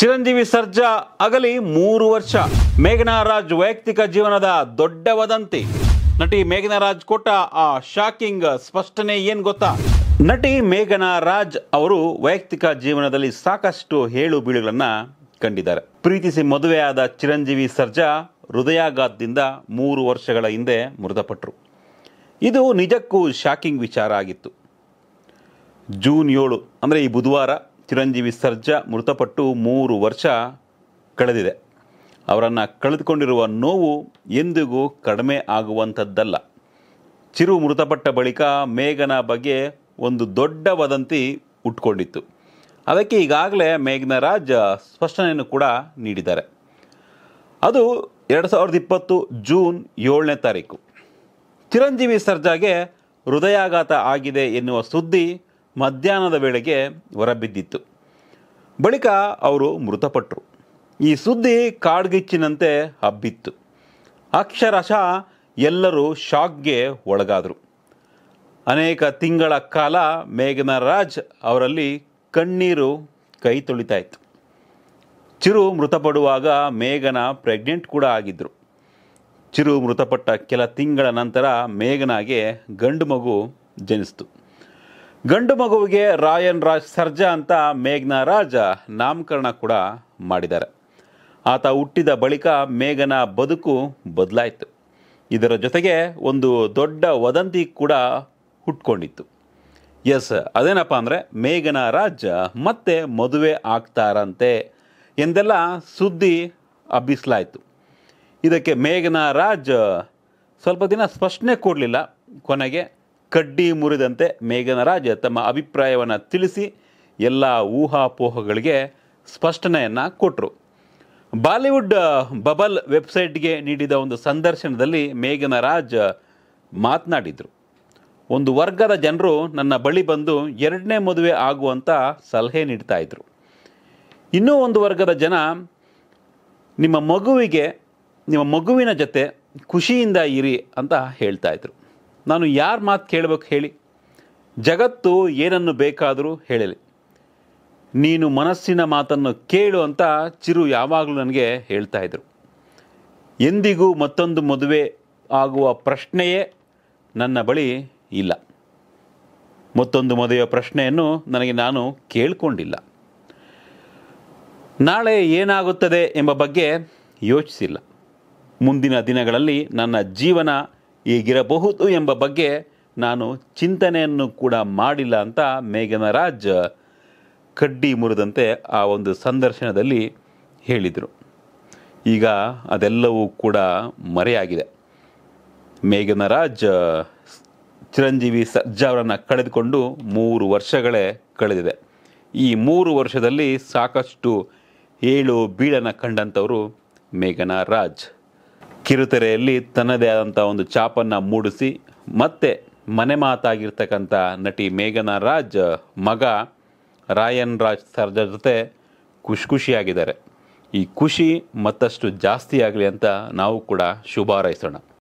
ಚಿರಂಜೀವಿ ಸರ್ಜಾ ಅಗಲಿ ಮೂರು ವರ್ಷ ಮೇಘನಾ ರಾಜ್ ವೈಯಕ್ತಿಕ ಜೀವನದ ದೊಡ್ಡ ವದಂತಿ ನಟಿ ಮೇಘನಾ ರಾಜ್ ಕೊಟ್ಟ ಆ ಶಾಕಿಂಗ್ ಸ್ಪಷ್ಟನೆ ಏನ್ ಗೊತ್ತಾ ನಟಿ ಮೇಘನಾ ರಾಜ್ ಅವರು ವೈಯಕ್ತಿಕ ಜೀವನದಲ್ಲಿ ಸಾಕಷ್ಟು ಹೇಳು ಬೀಳುಗಳನ್ನ ಕಂಡಿದ್ದಾರೆ ಪ್ರೀತಿಸಿ ಮದುವೆಯಾದ ಚಿರಂಜೀವಿ ಸರ್ಜಾ ಹೃದಯಾಘಾತದಿಂದ ಮೂರು ವರ್ಷಗಳ ಹಿಂದೆ ಮೃತಪಟ್ಟರು ಇದು ನಿಜಕ್ಕೂ ಶಾಕಿಂಗ್ ವಿಚಾರ ಆಗಿತ್ತು ಜೂನ್ ಏಳು ಅಂದರೆ ಈ ಬುಧವಾರ ಚಿರಂಜೀವಿ ಸರ್ಜಾ ಮೃತಪಟ್ಟು ಮೂರು ವರ್ಷ ಕಳೆದಿದೆ ಅವರನ್ನು ಕಳೆದುಕೊಂಡಿರುವ ನೋವು ಎಂದಿಗೂ ಕಡಿಮೆ ಆಗುವಂಥದ್ದಲ್ಲ ಚಿರು ಮೃತಪಟ್ಟ ಬಳಿಕ ಮೇಘನ ಬಗ್ಗೆ ಒಂದು ದೊಡ್ಡ ವದಂತಿ ಉಟ್ಕೊಂಡಿತ್ತು ಅದಕ್ಕೆ ಈಗಾಗಲೇ ಮೇಘನ ರಾಜ್ ಸ್ಪಷ್ಟನೆಯನ್ನು ಕೂಡ ನೀಡಿದ್ದಾರೆ ಅದು ಎರಡು ಸಾವಿರದ ಇಪ್ಪತ್ತು ಜೂನ್ ಏಳನೇ ತಾರೀಕು ಚಿರಂಜೀವಿ ಸರ್ಜಾಗೆ ಹೃದಯಾಘಾತ ಆಗಿದೆ ಎನ್ನುವ ಸುದ್ದಿ ಮಧ್ಯಾಹ್ನದ ವೇಳೆಗೆ ಹೊರಬಿದ್ದಿತ್ತು ಬಳಿಕ ಅವರು ಮೃತಪಟ್ಟರು ಈ ಸುದ್ದಿ ಕಾಡ್ಗಿಚ್ಚಿನಂತೆ ಹಬ್ಬಿತ್ತು ಅಕ್ಷರಶಃ ಎಲ್ಲರೂ ಶಾಕ್ಗೆ ಒಳಗಾದರು ಅನೇಕ ತಿಂಗಳ ಕಾಲ ಮೇಘನ ರಾಜ್ ಅವರಲ್ಲಿ ಕಣ್ಣೀರು ಕೈ ತೊಳಿತಾ ಇತ್ತು ಚಿರು ಮೃತಪಡುವಾಗ ಮೇಘನ ಪ್ರೆಗ್ನೆಂಟ್ ಕೂಡ ಆಗಿದ್ದರು ಚಿರು ಮೃತಪಟ್ಟ ಕೆಲ ತಿಂಗಳ ನಂತರ ಮೇಘನಾಗೆ ಗಂಡು ಮಗು ಜನಿಸ್ತು ಗಂಡು ಮಗುವಿಗೆ ರಾಯನ್ ರಾಜ್ ಸರ್ಜಾ ಅಂತ ಮೇಘನಾ ರಾಜ ನಾಮಕರಣ ಕೂಡ ಮಾಡಿದ್ದಾರೆ ಆತ ಹುಟ್ಟಿದ ಬಳಿಕ ಮೇಘನ ಬದುಕು ಬದಲಾಯಿತು ಇದರ ಜೊತೆಗೆ ಒಂದು ದೊಡ್ಡ ವದಂತಿ ಕೂಡ ಹುಟ್ಕೊಂಡಿತ್ತು ಎಸ್ ಅದೇನಪ್ಪ ಅಂದರೆ ಮೇಘನ ರಾಜ ಮತ್ತೆ ಮದುವೆ ಆಗ್ತಾರಂತೆ ಎಂದೆಲ್ಲ ಸುದ್ದಿ ಹಬ್ಬಿಸಲಾಯಿತು ಇದಕ್ಕೆ ಮೇಘನ ರಾಜ್ ಸ್ವಲ್ಪ ದಿನ ಸ್ಪಷ್ಟನೆ ಕೊಡಲಿಲ್ಲ ಕೊನೆಗೆ ಕಡ್ಡಿ ಮುರಿದಂತೆ ಮೇಘನರಾಜ ತಮ್ಮ ಅಭಿಪ್ರಾಯವನ್ನು ತಿಳಿಸಿ ಎಲ್ಲ ಊಹಾಪೋಹಗಳಿಗೆ ಸ್ಪಷ್ಟನೆಯನ್ನು ಕೊಟ್ಟರು ಬಾಲಿವುಡ್ ಬಬಲ್ ವೆಬ್ಸೈಟ್ಗೆ ನೀಡಿದ ಒಂದು ಸಂದರ್ಶನದಲ್ಲಿ ಮೇಘನರಾಜ್ ಮಾತನಾಡಿದರು ಒಂದು ವರ್ಗದ ಜನರು ನನ್ನ ಬಳಿ ಬಂದು ಎರಡನೇ ಮದುವೆ ಆಗುವಂಥ ಸಲಹೆ ನೀಡ್ತಾ ಇದ್ರು ಇನ್ನೂ ಒಂದು ವರ್ಗದ ಜನ ನಿಮ್ಮ ಮಗುವಿಗೆ ನಿಮ್ಮ ಮಗುವಿನ ಜೊತೆ ಖುಷಿಯಿಂದ ಇರಿ ಅಂತ ಹೇಳ್ತಾ ಇದ್ರು ನಾನು ಯಾರ ಮಾತು ಕೇಳಬೇಕು ಹೇಳಿ ಜಗತ್ತು ಏನನ್ನು ಬೇಕಾದರೂ ಹೇಳಲಿ ನೀನು ಮನಸ್ಸಿನ ಮಾತನ್ನು ಕೇಳು ಅಂತ ಚಿರು ಯಾವಾಗಲೂ ನನಗೆ ಹೇಳ್ತಾ ಇದ್ರು ಎಂದಿಗೂ ಮತ್ತೊಂದು ಮದುವೆ ಆಗುವ ಪ್ರಶ್ನೆಯೇ ನನ್ನ ಬಳಿ ಇಲ್ಲ ಮತ್ತೊಂದು ಮದುವೆಯ ಪ್ರಶ್ನೆಯನ್ನು ನನಗೆ ನಾನು ಕೇಳಿಕೊಂಡಿಲ್ಲ ನಾಳೆ ಏನಾಗುತ್ತದೆ ಎಂಬ ಬಗ್ಗೆ ಯೋಚಿಸಿಲ್ಲ ಮುಂದಿನ ದಿನಗಳಲ್ಲಿ ನನ್ನ ಜೀವನ ಹೀಗಿರಬಹುದು ಎಂಬ ಬಗ್ಗೆ ನಾನು ಚಿಂತನೆಯನ್ನು ಕೂಡ ಮಾಡಿಲ್ಲ ಅಂತ ಮೇಘನ ರಾಜ್ ಕಡ್ಡಿ ಮುರಿದಂತೆ ಆ ಒಂದು ಸಂದರ್ಶನದಲ್ಲಿ ಹೇಳಿದರು ಈಗ ಅದೆಲ್ಲವೂ ಕೂಡ ಮರೆಯಾಗಿದೆ ಮೇಘನ ರಾಜ್ ಚಿರಂಜೀವಿ ಸರ್ಜಾ ಅವರನ್ನು ಕಳೆದುಕೊಂಡು ಮೂರು ವರ್ಷಗಳೇ ಕಳೆದಿದೆ ಈ ಮೂರು ವರ್ಷದಲ್ಲಿ ಸಾಕಷ್ಟು ಏಳು ಬೀಳನ್ನು ಕಂಡಂಥವರು ಮೇಘನ ರಾಜ್ ಕಿರುತೆರೆಯಲ್ಲಿ ತನ್ನದೇ ಆದಂಥ ಒಂದು ಛಾಪನ್ನು ಮೂಡಿಸಿ ಮತ್ತೆ ಮನೆ ಮಾತಾಗಿರ್ತಕ್ಕಂಥ ನಟಿ ಮೇಘನಾ ರಾಜ್ ಮಗ ರಾಯನ್ ರಾಜ್ ಸರ್ಜರ್ ಜೊತೆ ಖುಷಿ ಖುಷಿಯಾಗಿದ್ದಾರೆ ಈ ಖುಷಿ ಮತ್ತಷ್ಟು ಜಾಸ್ತಿ ಆಗಲಿ ಅಂತ ನಾವು ಕೂಡ ಶುಭ ಹಾರೈಸೋಣ